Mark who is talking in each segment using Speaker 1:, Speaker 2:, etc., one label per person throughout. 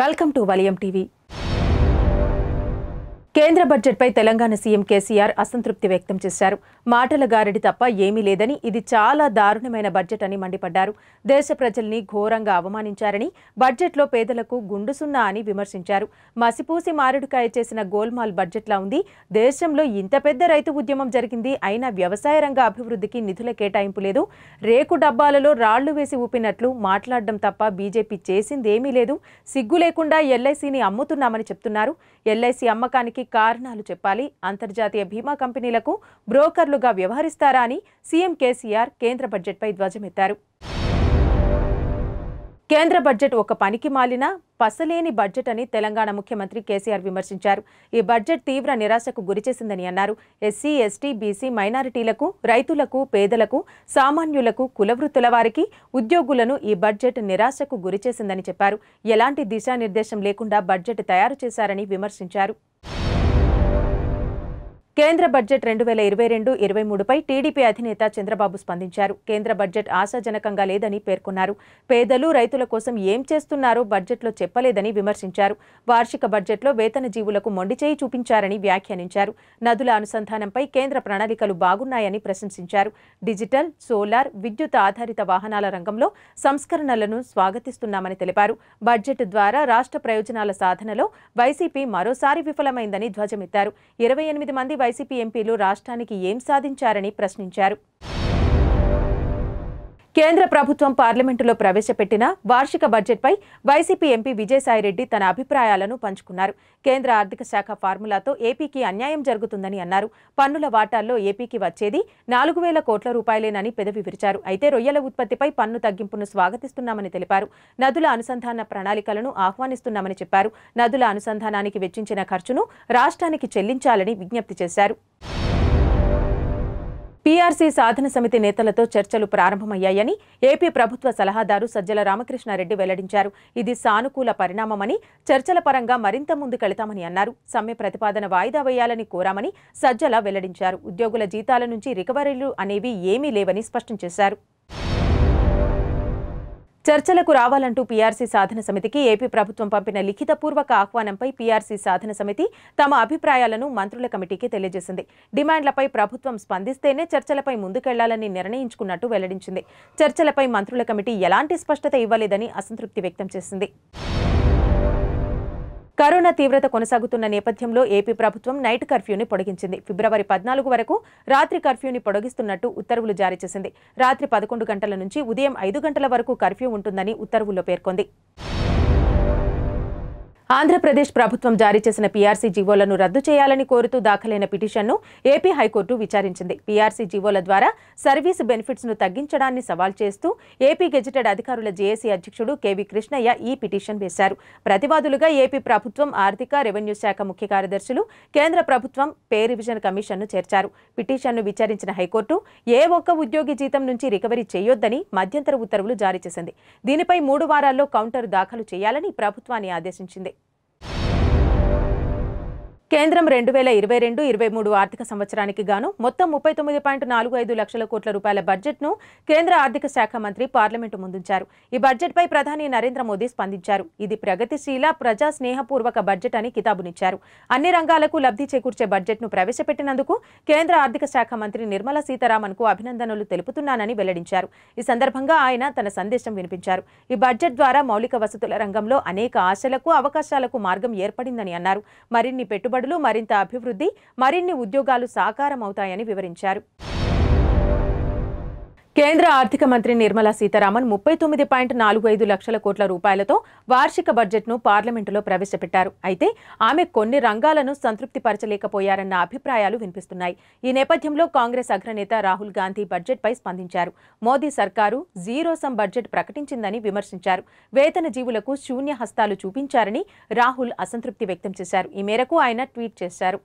Speaker 1: welcome to వలియం TV కేంద్ర బడ్జెట్పై Telangana CM KCR అసంతృప్తి వ్యక్తం చేశారు మాటల గారడి తప్ప ఏమీ లేదని ఇది చాలా దారుణమైన బడ్జెట్ అని మండిపడ్డారు దేశ ప్రజల్ని ఘోరంగా అవమానించారని బడ్జెట్లో పేదలకు గుండుసున్నా అని విమర్శించారు మసిపూసి మారుడికాయ చేసిన గోల్మాల్ బడ్జెట్లా ఉంది దేశంలో ఇంత పెద్ద రైతు ఉద్యమం జరిగింది అయినా వ్యవసాయ రంగ అభివృద్ధికి నిధుల కేటాయింపు లేదు రేకు డబ్బాలలో రాళ్లు వేసి ఊపినట్లు మాట్లాడడం తప్ప బీజేపీ చేసిందేమీ లేదు సిగ్గు లేకుండా ఎల్ఐసిని అమ్ముతున్నామని చెప్తున్నారు ఎల్ఐసి అమ్మకానికి కారణాలు చెప్పాలి అంతర్జాతీయ బీమా కంపెనీలకు బ్రోకర్లుగా వ్యవహరిస్తారా అని సీఎం కేసీఆర్ కేంద్ర బడ్జెట్పై ధ్వజమెత్తారు కేంద్ర బడ్జెట్ ఒక పనికి మాలిన పసలేని బడ్జెట్ అని తెలంగాణ ముఖ్యమంత్రి కేసీఆర్ విమర్శించారు ఈ బడ్జెట్ తీవ్ర నిరాశకు గురిచేసిందని అన్నారు ఎస్సీ ఎస్టీ బీసీ మైనారిటీలకు రైతులకు పేదలకు సామాన్యులకు కులవృత్తుల వారికి ఉద్యోగులను ఈ బడ్జెట్ నిరాశకు గురిచేసిందని చెప్పారు ఎలాంటి దిశానిర్దేశం లేకుండా బడ్జెట్ తయారు చేశారని విమర్శించారు కేంద్ర బడ్జెట్ రెండు వేల ఇరవై రెండు ఇరవై మూడుపై టీడీపీ అధినేత చంద్రబాబు స్పందించారు కేంద్ర బడ్జెట్ ఆశాజనకంగా లేదని పేర్కొన్నారు పేదలు రైతుల కోసం ఏం చేస్తున్నారో బడ్జెట్లో చెప్పలేదని విమర్శించారు వార్షిక బడ్జెట్లో వేతన జీవులకు మొండిచేయి చూపించారని వ్యాఖ్యానించారు నదుల అనుసంధానంపై కేంద్ర ప్రణాళికలు బాగున్నాయని ప్రశంసించారు డిజిటల్ సోలార్ విద్యుత్ ఆధారిత వాహనాల రంగంలో సంస్కరణలను స్వాగతిస్తున్నామని తెలిపారు బడ్జెట్ ద్వారా రాష్ట్ర ప్రయోజనాల సాధనలో వైసీపీ మరోసారి విఫలమైందని ధ్వజమెత్తారు ఇరవై ఎనిమిది మంది వైసీపీ ఎంపీలు రాష్ట్రానికి ఏం సాధించారని ప్రశ్నించారు కేంద్ర ప్రభుత్వం పార్లమెంటులో ప్రవేశపెట్టిన వార్షిక బడ్జెట్పై వైసీపీ ఎంపీ విజయసాయిరెడ్డి తన అభిప్రాయాలను పంచుకున్నారు కేంద్ర ఆర్థిక శాఖ ఫార్ములాతో ఏపీకి అన్యాయం జరుగుతుందని అన్నారు పన్నుల వాటాల్లో ఏపీకి వచ్చేది నాలుగు వేల కోట్ల రూపాయలేనని పెదవి విరిచారు అయితే రొయ్యల ఉత్పత్తిపై పన్ను తగ్గింపును స్వాగతిస్తున్నామని తెలిపారు నదుల అనుసంధాన ప్రణాళికలను ఆహ్వానిస్తున్నామని చెప్పారు నదుల అనుసంధానానికి వెచ్చించిన ఖర్చును రాష్ట్రానికి చెల్లించాలని విజ్ఞప్తి చేశారు పీఆర్సీ సాధన సమితి నేతలతో చర్చలు ప్రారంభమయ్యాయని ఏపీ ప్రభుత్వ సలహాదారు సజ్జల రామకృష్ణారెడ్డి వెల్లడించారు ఇది సానుకూల పరిణామమని చర్చల పరంగా మరింత ముందుకెళతామని అన్నారు సమ్మె ప్రతిపాదన వాయిదా వేయాలని కోరామని సజ్జల వెల్లడించారు ఉద్యోగుల జీతాల నుంచి రికవరీలు అనేవి ఏమీ లేవని స్పష్టం చేశారు చర్చలకు రావాలంటూ పీఆర్సీ సాధన సమితికి ఏపీ ప్రభుత్వం పంపిన లిఖితపూర్వక ఆహ్వానంపై పీఆర్సీ సాధన సమితి తమ అభిప్రాయాలను మంత్రుల కమిటీకి తెలియజేసింది డిమాండ్లపై ప్రభుత్వం స్పందిస్తేనే చర్చలపై ముందుకెళ్లాలని నిర్ణయించుకున్నట్టు వెల్లడించింది చర్చలపై మంత్రుల కమిటీ ఎలాంటి స్పష్టత ఇవ్వలేదని అసంతృప్తి వ్యక్తం చేసింది కరోనా తీవ్రత కొనసాగుతున్న నేపథ్యంలో ఏపీ ప్రభుత్వం నైట్ కర్ఫ్యూని పొడిగించింది ఫిబ్రవరి పద్నాలుగు వరకు రాత్రి కర్ఫ్యూని పొడిగిస్తున్నట్టు ఉత్తర్వులు జారీ చేసింది రాత్రి పదకొండు గంటల నుంచి ఉదయం ఐదు గంటల వరకు కర్ఫ్యూ ఉంటుందని ఉత్తర్వుల్లో పేర్కొంది ఆంధ్రప్రదేశ్ ప్రభుత్వం జారీ చేసిన పీఆర్సీ జీవోలను రద్దు చేయాలని కోరుతూ దాఖలైన పిటిషన్ను ఏపీ హైకోర్టు విచారించింది పీఆర్సీ జీవోల ద్వారా సర్వీస్ బెనిఫిట్స్ను తగ్గించడాన్ని సవాల్ చేస్తూ ఏపీ గెజిటెడ్ అధికారుల జేఏసీ అధ్యక్షుడు కేవి కృష్ణయ్య ఈ పిటిషన్ వేశారు ప్రతివాదులుగా ఏపీ ప్రభుత్వం ఆర్థిక రెవెన్యూ శాఖ ముఖ్య కార్యదర్శులు కేంద్ర ప్రభుత్వం పే రివిజన్ కమిషన్ను చేర్చారు పిటిషన్ను విచారించిన హైకోర్టు ఏ ఒక్క ఉద్యోగి జీతం నుంచి రికవరీ చేయొద్దని మధ్యంతర ఉత్తర్వులు జారీ చేసింది దీనిపై మూడు వారాల్లో కౌంటర్ దాఖలు చేయాలని ప్రభుత్వాన్ని ఆదేశించింది కేంద్రం రెండు వేల ఇరవై రెండు ఇరవై మూడు ఆర్థిక సంవత్సరానికి గాను మొత్తం ముప్పై తొమ్మిది పాయింట్ నాలుగు ఐదు లక్షల కోట్ల రూపాయల బడ్జెట్ను కేంద్ర ఆర్థిక శాఖ మంత్రి పార్లమెంటు ముందుంచారు ఈ బడ్జెట్పై ప్రధాని నరేంద్ర మోదీ స్పందించారు ఇది ప్రగతిశీల ప్రజా స్నేహపూర్వక బడ్జెట్ అని కితాబునిచ్చారు అన్ని రంగాలకు లబ్ధి చేకూర్చే బడ్జెట్ను ప్రవేశపెట్టినందుకు కేంద్ర ఆర్థిక శాఖ మంత్రి నిర్మలా సీతారామన్కు అభినందనలు తెలుపుతున్నానని వెల్లడించారు ఈ సందర్భంగా ఆయన తన సందేశం వినిపించారు ఈ బడ్జెట్ ద్వారా మౌలిక వసతుల రంగంలో అనేక ఆశలకు అవకాశాలకు మార్గం ఏర్పడిందని అన్నారు మరిన్ని పెట్టుబడి పెట్టుబడులు మరింత అభివృద్ధి మరిన్ని ఉద్యోగాలు సాకారమవుతాయని వివరించారు కేంద్ర ఆర్థిక మంత్రి నిర్మలా సీతారామన్ ముప్పై తొమ్మిది పాయింట్ నాలుగు ఐదు లక్షల కోట్ల రూపాయలతో వార్షిక బడ్జెట్ను పార్లమెంటులో ప్రవేశపెట్టారు అయితే ఆమె కొన్ని రంగాలను సంతృప్తిపరచలేకపోయారన్న అభిప్రాయాలు వినిపిస్తున్నాయి ఈ నేపథ్యంలో కాంగ్రెస్ అగ్రనేత రాహుల్ గాంధీ బడ్జెట్పై స్పందించారు మోదీ సర్కారు జీరో సమ్ బడ్జెట్ ప్రకటించిందని విమర్శించారు వేతన జీవులకు శూన్య హస్తాలు చూపించారని రాహుల్ అసంతృప్తి వ్యక్తం చేశారు ఈ మేరకు ఆయన ట్వీట్ చేశారు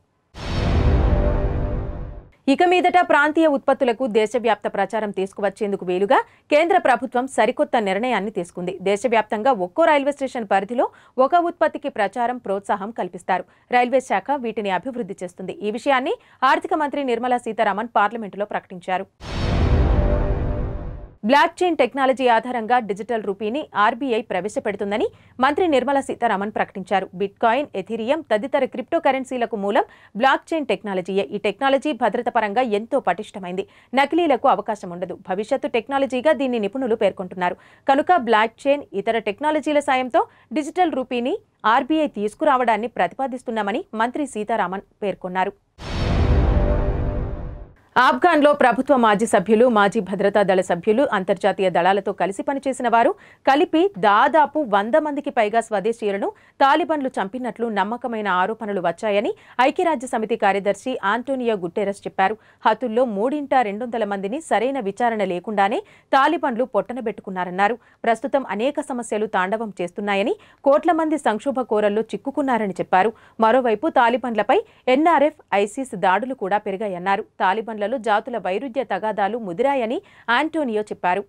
Speaker 1: ఇక మీదట ప్రాంతీయ ఉత్పత్తులకు దేశవ్యాప్త ప్రచారం తీసుకువచ్చేందుకు వీలుగా కేంద్ర ప్రభుత్వం సరికొత్త నిర్ణయాన్ని తీసుకుంది దేశవ్యాప్తంగా ఒక్కో రైల్వే స్టేషన్ పరిధిలో ఒక ఉత్పత్తికి ప్రచారం ప్రోత్సాహం కల్పిస్తారు రైల్వే శాఖ వీటిని అభివృద్ధి చేస్తుంది ఈ విషయాన్ని ఆర్థిక మంత్రి నిర్మలా సీతారామన్ పార్లమెంటులో ప్రకటించారు బ్లాక్ చైన్ టెక్నాలజీ ఆధారంగా డిజిటల్ రూపీని ఆర్బీఐ ప్రవేశపెడుతుందని మంత్రి నిర్మలా సీతారామన్ ప్రకటించారు బిట్కాయిన్ ఎథీరియం తదితర క్రిప్టో కరెన్సీలకు మూలం బ్లాక్ చైన్ టెక్నాలజీయే ఈ టెక్నాలజీ భద్రత పరంగా ఎంతో పటిష్టమైంది నకిలీలకు అవకాశం ఉండదు భవిష్యత్తు టెక్నాలజీగా దీన్ని నిపుణులు పేర్కొంటున్నారు కనుక బ్లాక్ చైన్ ఇతర టెక్నాలజీల సాయంతో డిజిటల్ రూపీని ఆర్బీఐ తీసుకురావడాన్ని ప్రతిపాదిస్తున్నామని మంత్రి సీతారామన్ పేర్కొన్నారు ఆఫ్ఘాన్లో ప్రభుత్వ మాజీ సభ్యులు మాజీ భద్రతా దళ సభ్యులు అంతర్జాతీయ దళాలతో కలిసి పనిచేసిన వారు కలిపి దాదాపు వంద మందికి పైగా స్వదేశీయులను తాలిబన్లు చంపినట్లు నమ్మకమైన ఆరోపణలు వచ్చాయని ఐక్యరాజ్య సమితి కార్యదర్శి ఆంటోనియో గుట్టెరస్ చెప్పారు హతుల్లో మూడింట రెండు మందిని సరైన విచారణ లేకుండానే తాలిబన్లు పొట్టనబెట్టుకున్నారన్నారు ప్రస్తుతం అనేక సమస్యలు తాండవం చేస్తున్నాయని కోట్ల మంది సంక్షోభ కోరల్లో చిక్కుకున్నారని చెప్పారు మరోవైపు తాలిబన్లపై ఎన్ఆర్ఎఫ్ ఐసిస్ దాడులు కూడా పెరిగాయన్నారు తాలిబన్ల జాతుల వైరుధ్య తగాదాలు ముదిరాయని ఆంటోనియో చెప్పారు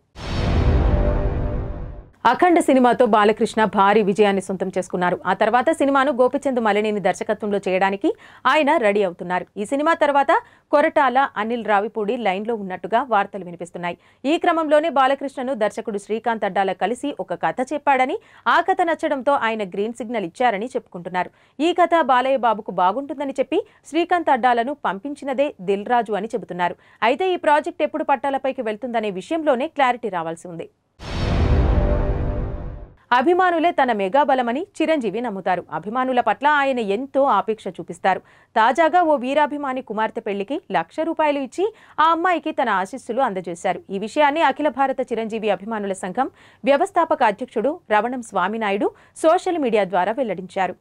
Speaker 1: అఖండ సినిమాతో బాలకృష్ణ భారీ విజయాన్ని సొంతం చేసుకున్నారు ఆ తర్వాత సినిమాను గోపిచంద్ మలినేని దర్శకత్వంలో చేయడానికి ఆయన రెడీ అవుతున్నారు ఈ సినిమా తర్వాత కొరటాల అనిల్ రావిపూడి లైన్లో ఉన్నట్టుగా వార్తలు వినిపిస్తున్నాయి ఈ క్రమంలోనే బాలకృష్ణను దర్శకుడు శ్రీకాంత్ అడ్డాల కలిసి ఒక కథ చెప్పాడని ఆ కథ నచ్చడంతో ఆయన గ్రీన్ సిగ్నల్ ఇచ్చారని చెప్పుకుంటున్నారు ఈ కథ బాలయ్య బాబుకు బాగుంటుందని చెప్పి శ్రీకాంత్ అడ్డాలను పంపించినదే దిల్ రాజు అని చెబుతున్నారు అయితే ఈ ప్రాజెక్ట్ ఎప్పుడు పట్టాలపైకి వెళ్తుందనే విషయంలోనే క్లారిటీ రావాల్సి ఉంది అభిమానులే తన మెగాబలమని చిరంజీవి నమ్ముతారు అభిమానుల పట్ల ఆయన ఎంతో ఆపేక్ష చూపిస్తారు తాజాగా ఓ వీరాభిమాని కుమార్తె పెళ్లికి లక్ష రూపాయలు ఇచ్చి ఆ అమ్మాయికి తన ఆశీస్సులు అందజేశారు ఈ విషయాన్ని అఖిల భారత చిరంజీవి అభిమానుల సంఘం వ్యవస్థాపక అధ్యక్షుడు రవణం స్వామినాయుడు సోషల్ మీడియా ద్వారా వెల్లడించారు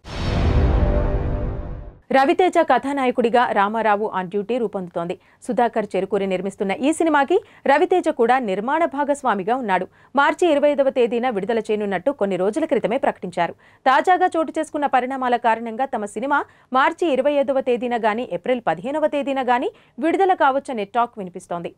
Speaker 1: రవితేజ కథానాయకుడిగా రామారావు ఆన్ డ్యూటీ రూపొందుతోంది సుధాకర్ చెరుకూరి నిర్మిస్తున్న ఈ సినిమాకి రవితేజ కూడా నిర్మాణ భాగస్వామిగా ఉన్నాడు మార్చి ఇరవై ఐదవ తేదీన విడుదల చేయనున్నట్టు కొన్ని రోజుల క్రితమే ప్రకటించారు తాజాగా చోటు చేసుకున్న పరిణామాల కారణంగా తమ సినిమా మార్చి ఇరవై ఐదవ తేదీన గానీ ఏప్రిల్ పదిహేనవ తేదీన గానీ విడుదల కావచ్చనే టాక్ వినిపిస్తోంది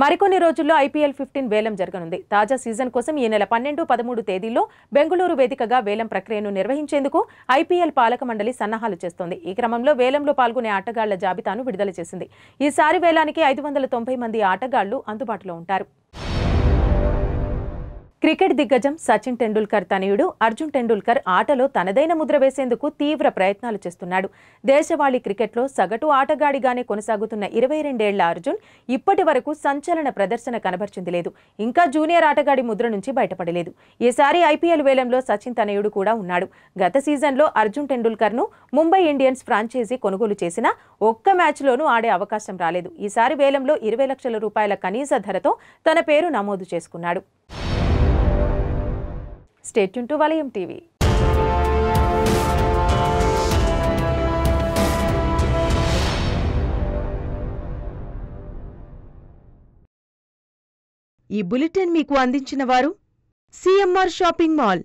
Speaker 1: మరికొన్ని రోజుల్లో ఐపీఎల్ ఫిఫ్టీన్ వేలం జరగనుంది తాజా సీజన్ కోసం ఈ నెల పన్నెండు పదమూడు తేదీల్లో బెంగళూరు వేదికగా వేలం ప్రక్రియను నిర్వహించేందుకు ఐపీఎల్ పాలక మండలి సన్నాహాలు చేస్తోంది ఈ క్రమంలో వేలంలో పాల్గొనే ఆటగాళ్ల జాబితాను విడుదల చేసింది ఈసారి వేలానికి ఐదు వందల తొంభై మంది ఆటగాళ్లు అందుబాటులో ఉంటారు క్రికెట్ దిగ్గజం సచిన్ టెండూల్కర్ తనయుడు అర్జున్ టెండూల్కర్ ఆటలో తనదైన ముద్ర వేసేందుకు తీవ్ర ప్రయత్నాలు చేస్తున్నాడు దేశవాళీ క్రికెట్లో సగటు ఆటగాడిగానే కొనసాగుతున్న ఇరవై రెండేళ్ల అర్జున్ ఇప్పటి వరకు సంచలన ప్రదర్శన కనబర్చింది లేదు ఇంకా జూనియర్ ఆటగాడి ముద్ర నుంచి బయటపడలేదు ఈసారి ఐపీఎల్ వేలంలో సచిన్ తనయుడు కూడా ఉన్నాడు గత సీజన్లో అర్జున్ టెండూల్కర్ను ముంబై ఇండియన్స్ ఫ్రాంచైజీ కొనుగోలు చేసిన ఒక్క మ్యాచ్లోనూ ఆడే అవకాశం రాలేదు ఈసారి వేలంలో ఇరవై లక్షల రూపాయల కనీస ధరతో తన పేరు నమోదు చేసుకున్నాడు స్టేట్యూన్ టు వలయం టీవీ ఈ బులెటిన్ మీకు అందించిన వారు సిఎంఆర్ షాపింగ్ మాల్